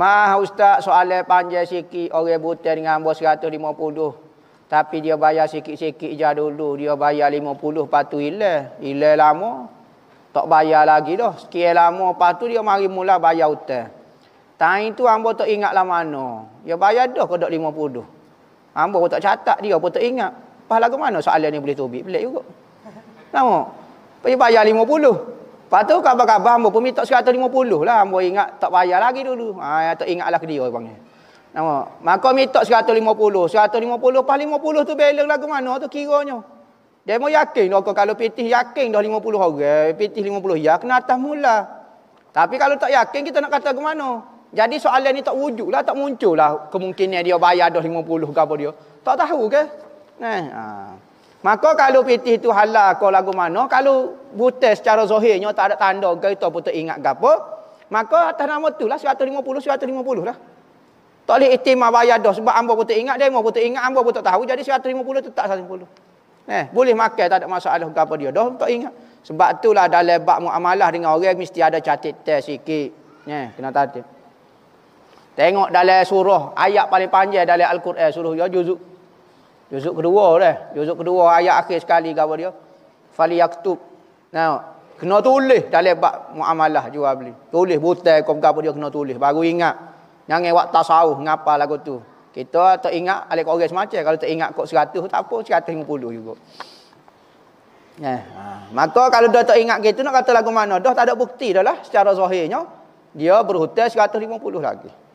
Mah ustaz soalan panjang sikit orang buta dengan hamba 150 tapi dia bayar sikit-sikit je dulu dia bayar 50 patu hilang hilang lama tak bayar lagi dah sekian lama patu dia mari mula bayar hutang tang itu hamba tak ingat lah mana dia bayar dah ke dak 50 hamba pun tak catat dia pun tak ingat pasal lagu mana soalan ni boleh tobik pelik juga lama dia bayar 50 Lepas tu khabar-khabar hamba pun minta 150 lah. Hamba ingat tak bayar lagi dulu. Ha, tak ingatlah ke dia bang. Nama, maka minta 150. 150 pas 50 tu belang lagu mana tu kiranya. Dia mau yakin kau kalau pitih yakin dah 50 orang. Pitih 50 ya kena atas mula. Tapi kalau tak yakin kita nak kata ke mana? Jadi soalan ni tak wujud lah, tak muncul lah kemungkinan dia bayar dah 50 ke apa dia. Tak tahu ke? Nah, eh, ha. Maka kalau pitih tu halal kau lagu mana? Kalau butir secara zahirnya tak ada tanda gaita pun tak ingat gapo maka atas nama itulah 150 150 lah tak boleh itima bayar dah sebab ambo pun tak ingat demo pun tak ingat ambo pun tak tahu jadi 150 tetap 150 eh boleh makan tak ada masalah gapo dia dah tak ingat sebab itulah dalam bab muamalah dengan orang mesti ada catat test sikit eh kena tadi tengok dalam surah ayat paling panjang dalam al-Quran surah ya juzuk juzuk kedua dah juzuk kedua ayat akhir sekali gapo dia faliyaktub Nah, kena tulis dalam bab muamalah jual beli. Tulis butai kau gapo dia kena tulis baru ingat. Jangan waktu tasawuf ngapa lagu tu. Kita tak ingat alik orang semacam kalau tak ingat kok 100 tak apa 150 juga. Nah, eh, ha. Ya. maka kalau dah tak ingat gitu nak kata lagu mana? Dah tak ada bukti dah lah secara zahirnya dia berhutang 150 lagi.